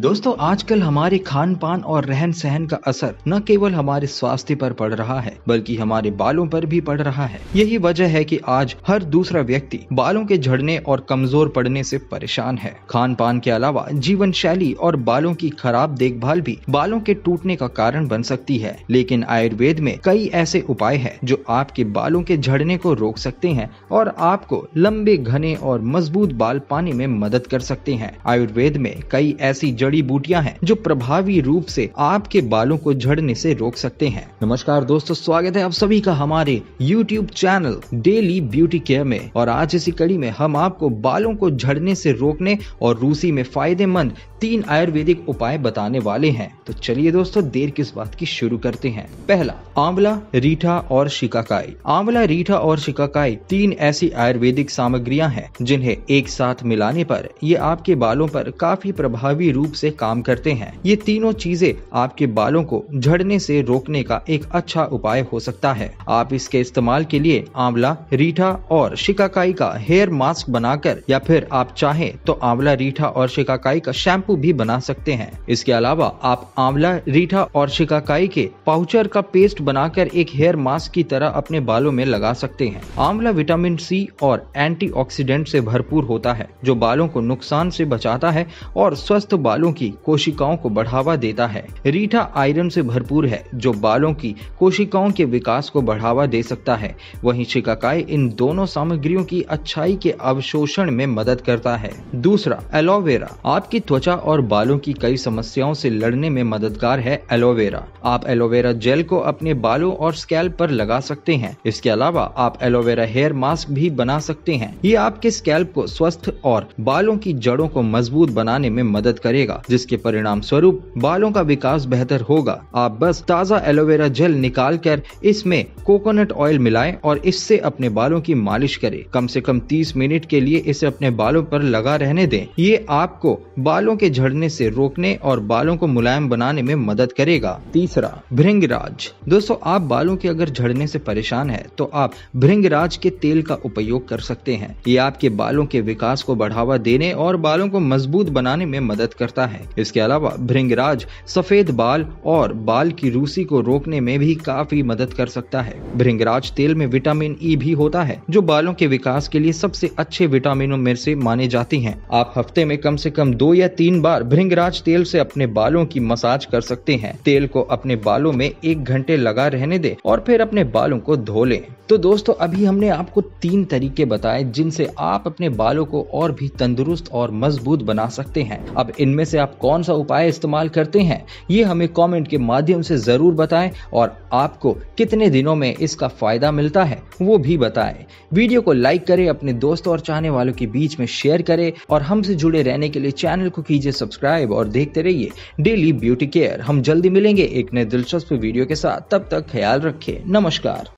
दोस्तों आजकल हमारे खान पान और रहन सहन का असर न केवल हमारे स्वास्थ्य पर पड़ रहा है बल्कि हमारे बालों पर भी पड़ रहा है यही वजह है कि आज हर दूसरा व्यक्ति बालों के झड़ने और कमजोर पड़ने से परेशान है खान पान के अलावा जीवन शैली और बालों की खराब देखभाल भी बालों के टूटने का कारण बन सकती है लेकिन आयुर्वेद में कई ऐसे उपाय है जो आपके बालों के झड़ने को रोक सकते हैं और आपको लंबे घने और मजबूत बाल पाने में मदद कर सकते हैं आयुर्वेद में कई ऐसी जड़ी बूटियां हैं जो प्रभावी रूप से आपके बालों को झड़ने से रोक सकते हैं नमस्कार दोस्तों स्वागत है आप सभी का हमारे YouTube channel daily beauty care में और आज इसी कड़ी में हम आपको बालों को झड़ने से रोकने और रूसी में फायदेमंद तीन आयुर्वेदिक उपाय बताने वाले हैं तो चलिए दोस्तों देर किस बात की शुरू करते हैं पहला आंवला रीठा और शिकाकाई आंवला रीठा और शिकाकाई तीन ऐसी आयुर्वेदिक सामग्रियां हैं जिन्हें एक साथ मिलाने पर ये आपके बालों पर काफी प्रभावी रूप से काम करते हैं ये तीनों चीजें आपके बालों को झड़ने से रोकने का एक अच्छा उपाय हो सकता है आप इसके इस्तेमाल के लिए आंवला रीठा और शिकाकाई का हेयर मास्क बनाकर या फिर आप चाहे तो आंवला रीठा और शिकाकाई का शैम्पू भी बना सकते हैं इसके अलावा आप आंवला रीठा और शिकाकाई के पाउचर का पेस्ट बनाकर एक हेयर मास्क की तरह अपने बालों में लगा सकते हैं आंवला विटामिन सी और एंटीऑक्सीडेंट से भरपूर होता है जो बालों को नुकसान से बचाता है और स्वस्थ बाल बालों की कोशिकाओं को बढ़ावा देता है रीठा आयरन से भरपूर है जो बालों की कोशिकाओं के विकास को बढ़ावा दे सकता है वहीं शिकाकाई इन दोनों सामग्रियों की अच्छाई के अवशोषण में मदद करता है दूसरा एलोवेरा आपकी त्वचा और बालों की कई समस्याओं से लड़ने में मददगार है एलोवेरा आप एलोवेरा जेल को अपने बालों और स्कैल्प पर लगा सकते हैं इसके अलावा आप एलोवेरा हेयर मास्क भी बना सकते हैं ये आपके स्कैल्प को स्वस्थ और बालों की जड़ों को मजबूत बनाने में मदद करेगा लगेगा जिसके परिणाम स्वरूप बालों का विकास बेहतर होगा आप बस ताज़ा एलोवेरा जेल निकाल कर इसमें कोकोनट ऑयल मिलाए और इससे अपने बालों की मालिश करे कम ऐसी कम तीस मिनट के लिए इसे अपने बालों आरोप लगा रहने दे ये आपको बालों के झड़ने ऐसी रोकने और बालों को मुलायम बनाने में मदद करेगा तीसरा भृंगराज दोस्तों आप बालों के अगर झड़ने से परेशान है तो आप भृंगराज के तेल का उपयोग कर सकते हैं ये आपके बालों के विकास को बढ़ावा देने और बालों को मजबूत बनाने में मदद करता करता है इसके अलावा भृंगराज सफेद बाल और बाल की रूसी को रोकने में भी काफी मदद कर सकता है भृंगराज तेल में विटामिन ई भी होता है जो बालों के विकास के लिए सबसे अच्छे विटामिनों में से माने जाती हैं। आप हफ्ते में कम से कम दो या तीन बार भृंगराज तेल से अपने बालों की मसाज कर सकते हैं तेल को अपने बालों में एक घंटे लगा रहने दे और फिर अपने बालों को धो ले तो दोस्तों अभी हमने आपको तीन तरीके बताए जिनसे आप अपने बालों को और भी तंदुरुस्त और मजबूत बना सकते हैं अब इनमें से आप कौन सा उपाय इस्तेमाल करते हैं ये हमें कमेंट के माध्यम से ज़रूर बताएं और आपको कितने दिनों में इसका फ़ायदा मिलता है वो भी बताएं वीडियो को लाइक करें अपने दोस्तों और चाहने वालों के बीच में शेयर करें और हमसे जुड़े रहने के लिए चैनल को कीजिए सब्सक्राइब और देखते रहिए डेली ब्यूटी केयर हम जल्दी मिलेंगे एक नए दिलचस्प वीडियो के साथ तब तक ख्याल रखें नमस्कार